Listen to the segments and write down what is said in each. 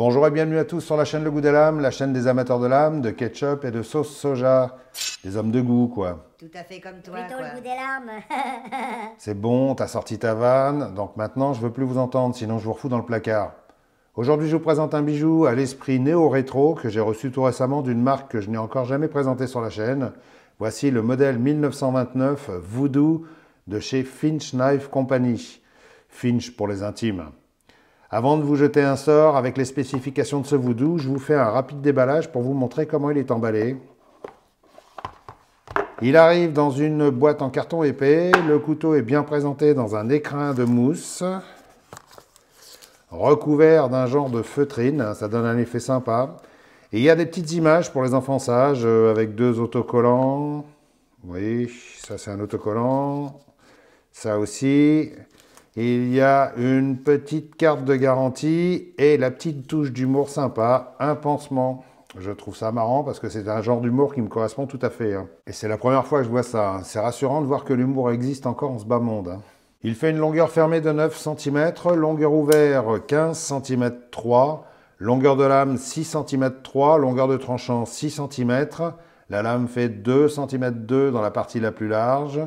Bonjour et bienvenue à tous sur la chaîne Le Goût de l'âme, la chaîne des amateurs de l'âme, de ketchup et de sauce soja. Des hommes de goût, quoi. Tout à fait comme toi, le goût C'est bon, t'as sorti ta vanne, donc maintenant je veux plus vous entendre, sinon je vous refous dans le placard. Aujourd'hui, je vous présente un bijou à l'esprit néo-rétro que j'ai reçu tout récemment d'une marque que je n'ai encore jamais présentée sur la chaîne. Voici le modèle 1929 Voodoo de chez Finch Knife Company. Finch pour les intimes. Avant de vous jeter un sort avec les spécifications de ce voodoo, je vous fais un rapide déballage pour vous montrer comment il est emballé. Il arrive dans une boîte en carton épais. Le couteau est bien présenté dans un écrin de mousse, recouvert d'un genre de feutrine. Ça donne un effet sympa. Et il y a des petites images pour les enfants sages euh, avec deux autocollants. Oui, ça c'est un autocollant. Ça aussi. Il y a une petite carte de garantie et la petite touche d'humour sympa, un pansement. Je trouve ça marrant parce que c'est un genre d'humour qui me correspond tout à fait. Hein. Et c'est la première fois que je vois ça. Hein. C'est rassurant de voir que l'humour existe encore en ce bas monde. Hein. Il fait une longueur fermée de 9 cm, longueur ouverte 15 cm 3, longueur de lame 6 cm 3, longueur de tranchant 6 cm. La lame fait 2 cm 2 dans la partie la plus large.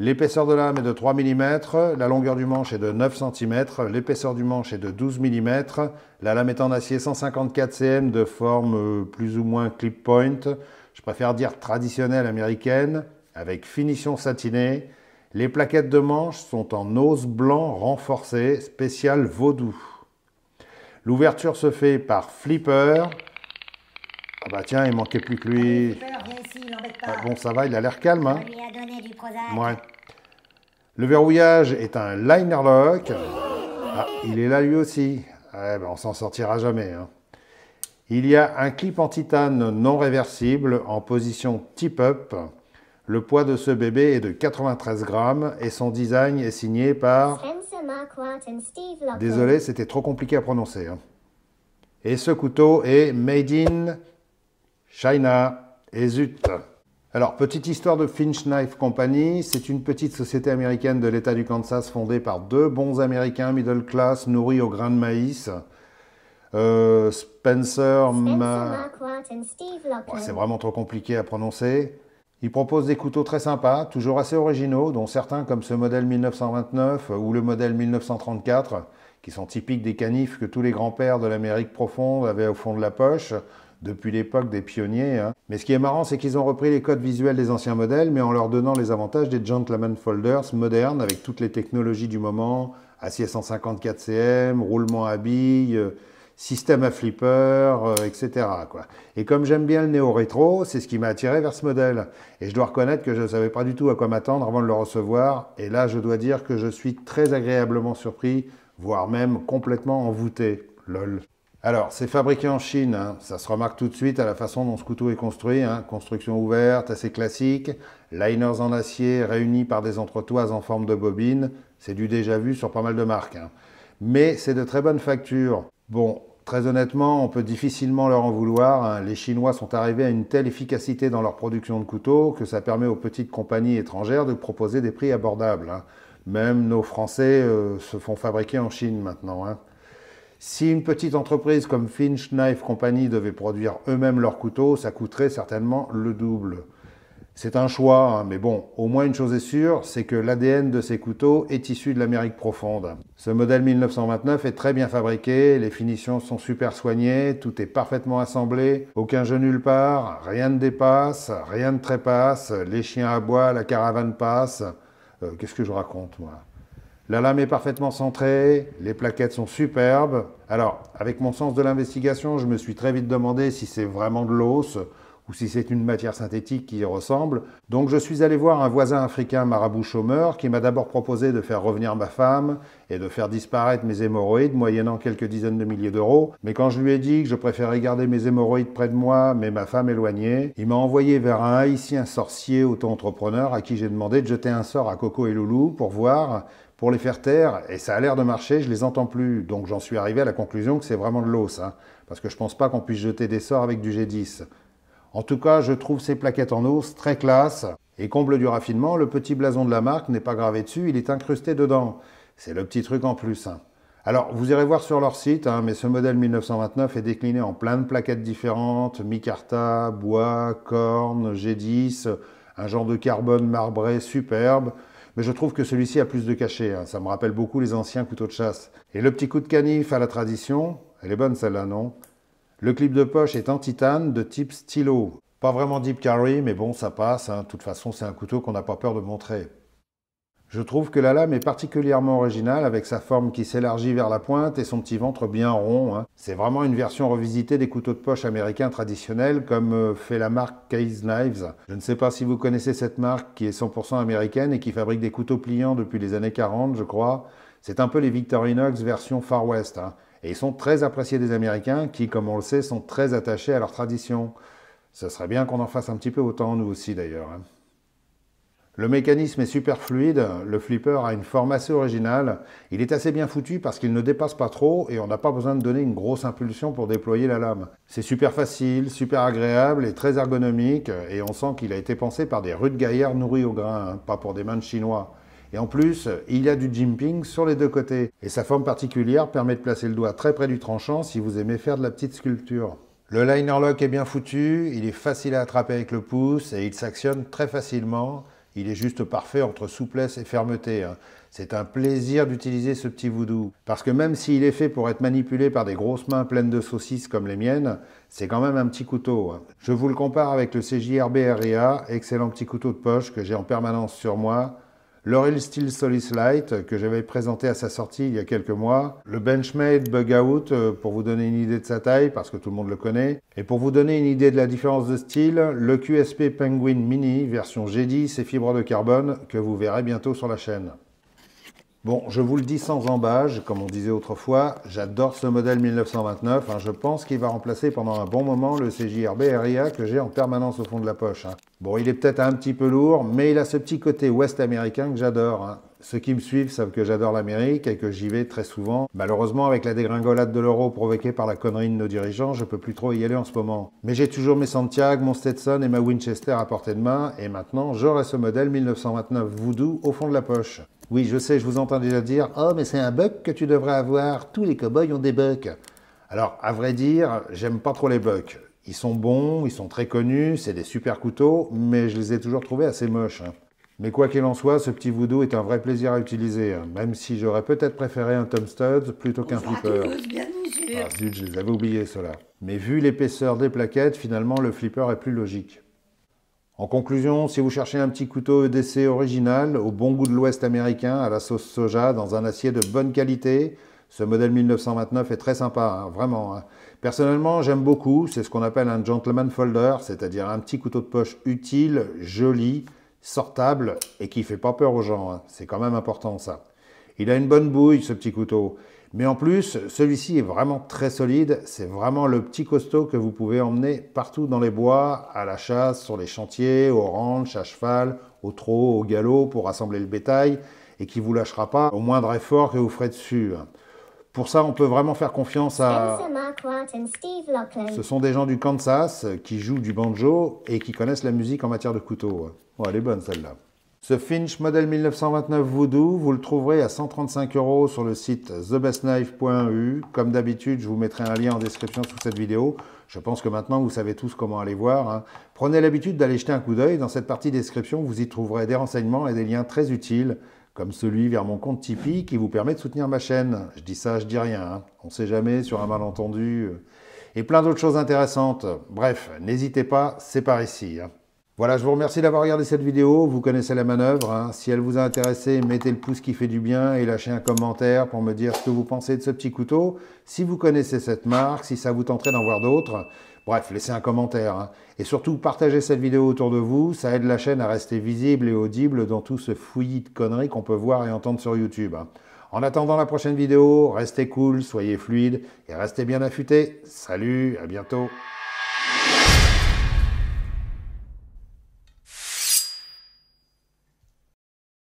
L'épaisseur de lame est de 3 mm, la longueur du manche est de 9 cm, l'épaisseur du manche est de 12 mm, la lame est en acier 154 cm de forme euh, plus ou moins clip point, je préfère dire traditionnelle américaine, avec finition satinée. Les plaquettes de manche sont en os blanc renforcé, spécial vaudou. L'ouverture se fait par flipper. Ah bah tiens, il manquait plus que lui. Ah, bon, ça va, il a l'air calme. Hein. Le verrouillage est un liner lock. Ah, il est là lui aussi. Eh ben, on s'en sortira jamais. Hein. Il y a un clip en titane non réversible en position tip-up. Le poids de ce bébé est de 93 grammes et son design est signé par... Désolé, c'était trop compliqué à prononcer. Hein. Et ce couteau est Made in China. Et zut alors, petite histoire de Finch Knife Company, c'est une petite société américaine de l'État du Kansas fondée par deux bons Américains middle class nourris au grain de maïs. Euh, Spencer, c'est vraiment trop compliqué à prononcer. Ils proposent des couteaux très sympas, toujours assez originaux, dont certains comme ce modèle 1929 ou le modèle 1934, qui sont typiques des canifs que tous les grands-pères de l'Amérique profonde avaient au fond de la poche, depuis l'époque des pionniers. Hein. Mais ce qui est marrant, c'est qu'ils ont repris les codes visuels des anciens modèles, mais en leur donnant les avantages des gentleman folders modernes, avec toutes les technologies du moment, acier 154 cm, roulement à billes, euh, système à flipper, euh, etc. Quoi. Et comme j'aime bien le néo-rétro, c'est ce qui m'a attiré vers ce modèle. Et je dois reconnaître que je ne savais pas du tout à quoi m'attendre avant de le recevoir. Et là, je dois dire que je suis très agréablement surpris, voire même complètement envoûté. Lol. Alors, c'est fabriqué en Chine, hein. ça se remarque tout de suite à la façon dont ce couteau est construit, hein. construction ouverte, assez classique, liners en acier réunis par des entretoises en forme de bobine, c'est du déjà vu sur pas mal de marques. Hein. Mais c'est de très bonne facture. Bon, Très honnêtement, on peut difficilement leur en vouloir. Les Chinois sont arrivés à une telle efficacité dans leur production de couteaux que ça permet aux petites compagnies étrangères de proposer des prix abordables. Même nos Français euh, se font fabriquer en Chine maintenant. Si une petite entreprise comme Finch Knife Company devait produire eux-mêmes leurs couteaux, ça coûterait certainement le double. C'est un choix, hein, mais bon, au moins une chose est sûre, c'est que l'ADN de ces couteaux est issu de l'Amérique profonde. Ce modèle 1929 est très bien fabriqué, les finitions sont super soignées, tout est parfaitement assemblé, aucun jeu nulle part, rien ne dépasse, rien ne trépasse, les chiens aboient, la caravane passe. Euh, qu'est-ce que je raconte, moi la lame est parfaitement centrée, les plaquettes sont superbes. Alors, avec mon sens de l'investigation, je me suis très vite demandé si c'est vraiment de l'os ou si c'est une matière synthétique qui y ressemble. Donc je suis allé voir un voisin africain marabout chômeur qui m'a d'abord proposé de faire revenir ma femme et de faire disparaître mes hémorroïdes moyennant quelques dizaines de milliers d'euros. Mais quand je lui ai dit que je préférais garder mes hémorroïdes près de moi mais ma femme éloignée, il m'a envoyé vers un haïtien sorcier auto-entrepreneur à qui j'ai demandé de jeter un sort à Coco et Loulou pour voir pour les faire taire, et ça a l'air de marcher, je les entends plus. Donc j'en suis arrivé à la conclusion que c'est vraiment de l'os, hein. parce que je pense pas qu'on puisse jeter des sorts avec du G10. En tout cas, je trouve ces plaquettes en os très classe. Et comble du raffinement, le petit blason de la marque n'est pas gravé dessus, il est incrusté dedans. C'est le petit truc en plus. Hein. Alors, vous irez voir sur leur site, hein, mais ce modèle 1929 est décliné en plein de plaquettes différentes, micarta, bois, corne, G10, un genre de carbone marbré superbe mais je trouve que celui-ci a plus de cachet. Hein. Ça me rappelle beaucoup les anciens couteaux de chasse. Et le petit coup de canif à la tradition, elle est bonne celle-là, non Le clip de poche est en titane de type stylo. Pas vraiment deep carry, mais bon, ça passe. Hein. De toute façon, c'est un couteau qu'on n'a pas peur de montrer. Je trouve que la lame est particulièrement originale avec sa forme qui s'élargit vers la pointe et son petit ventre bien rond. Hein. C'est vraiment une version revisitée des couteaux de poche américains traditionnels comme euh, fait la marque Case Knives. Je ne sais pas si vous connaissez cette marque qui est 100% américaine et qui fabrique des couteaux pliants depuis les années 40 je crois. C'est un peu les Victorinox version Far West. Hein. Et ils sont très appréciés des Américains qui, comme on le sait, sont très attachés à leur tradition. Ce serait bien qu'on en fasse un petit peu autant nous aussi d'ailleurs. Hein. Le mécanisme est super fluide, le flipper a une forme assez originale, il est assez bien foutu parce qu'il ne dépasse pas trop et on n'a pas besoin de donner une grosse impulsion pour déployer la lame. C'est super facile, super agréable et très ergonomique et on sent qu'il a été pensé par des rudes gaillards nourris au grain, hein, pas pour des mains de chinois. Et en plus, il y a du jimping sur les deux côtés et sa forme particulière permet de placer le doigt très près du tranchant si vous aimez faire de la petite sculpture. Le liner lock est bien foutu, il est facile à attraper avec le pouce et il s'actionne très facilement. Il est juste parfait entre souplesse et fermeté. Hein. C'est un plaisir d'utiliser ce petit voodoo. Parce que même s'il est fait pour être manipulé par des grosses mains pleines de saucisses comme les miennes, c'est quand même un petit couteau. Hein. Je vous le compare avec le CJRB excellent petit couteau de poche que j'ai en permanence sur moi Real Steel Solis Light que j'avais présenté à sa sortie il y a quelques mois, le Benchmade Bug Out euh, pour vous donner une idée de sa taille parce que tout le monde le connaît, et pour vous donner une idée de la différence de style, le QSP Penguin Mini version G10 et fibre de carbone que vous verrez bientôt sur la chaîne. Bon, je vous le dis sans embâge, comme on disait autrefois, j'adore ce modèle 1929. Hein. je pense qu'il va remplacer pendant un bon moment le CJRB RIA que j'ai en permanence au fond de la poche. Hein. Bon, il est peut-être un petit peu lourd, mais il a ce petit côté ouest américain que j'adore. Hein. Ceux qui me suivent savent que j'adore l'Amérique et que j'y vais très souvent. Malheureusement, avec la dégringolade de l'euro provoquée par la connerie de nos dirigeants, je peux plus trop y aller en ce moment. Mais j'ai toujours mes Santiago, mon Stetson et ma Winchester à portée de main, et maintenant j'aurai ce modèle 1929 Voodoo au fond de la poche. Oui, je sais, je vous entends déjà dire Oh, mais c'est un buck que tu devrais avoir, tous les cow-boys ont des bucks !» Alors, à vrai dire, j'aime pas trop les bucks. Ils sont bons, ils sont très connus, c'est des super couteaux, mais je les ai toujours trouvés assez moches. Hein. Mais quoi qu'il en soit, ce petit voodoo est un vrai plaisir à utiliser, hein. même si j'aurais peut-être préféré un Tom Studs plutôt qu'un flipper. Ah zut, je les avais oubliés cela. Mais vu l'épaisseur des plaquettes, finalement le flipper est plus logique. En conclusion, si vous cherchez un petit couteau EDC original, au bon goût de l'Ouest américain, à la sauce soja, dans un acier de bonne qualité, ce modèle 1929 est très sympa, hein, vraiment. Hein. Personnellement, j'aime beaucoup, c'est ce qu'on appelle un gentleman folder, c'est-à-dire un petit couteau de poche utile, joli, sortable et qui fait pas peur aux gens. Hein. C'est quand même important ça. Il a une bonne bouille ce petit couteau. Mais en plus, celui-ci est vraiment très solide, c'est vraiment le petit costaud que vous pouvez emmener partout dans les bois, à la chasse, sur les chantiers, aux ranch, à cheval, au trot, au galop pour rassembler le bétail, et qui vous lâchera pas au moindre effort que vous ferez dessus. Pour ça, on peut vraiment faire confiance à... Ce sont des gens du Kansas qui jouent du banjo et qui connaissent la musique en matière de couteau. elle est bonne celle-là. Ce Finch modèle 1929 Voodoo, vous le trouverez à 135 euros sur le site thebestknife.eu. Comme d'habitude, je vous mettrai un lien en description sous cette vidéo. Je pense que maintenant, vous savez tous comment aller voir. Hein. Prenez l'habitude d'aller jeter un coup d'œil. Dans cette partie description, vous y trouverez des renseignements et des liens très utiles, comme celui vers mon compte Tipeee qui vous permet de soutenir ma chaîne. Je dis ça, je dis rien. Hein. On ne sait jamais sur un malentendu. Euh, et plein d'autres choses intéressantes. Bref, n'hésitez pas, c'est par ici. Hein. Voilà, je vous remercie d'avoir regardé cette vidéo. Vous connaissez la manœuvre. Hein. Si elle vous a intéressé, mettez le pouce qui fait du bien et lâchez un commentaire pour me dire ce que vous pensez de ce petit couteau. Si vous connaissez cette marque, si ça vous tenterait d'en voir d'autres, bref, laissez un commentaire. Hein. Et surtout, partagez cette vidéo autour de vous. Ça aide la chaîne à rester visible et audible dans tout ce fouillis de conneries qu'on peut voir et entendre sur YouTube. Hein. En attendant la prochaine vidéo, restez cool, soyez fluide et restez bien affûté. Salut, à bientôt.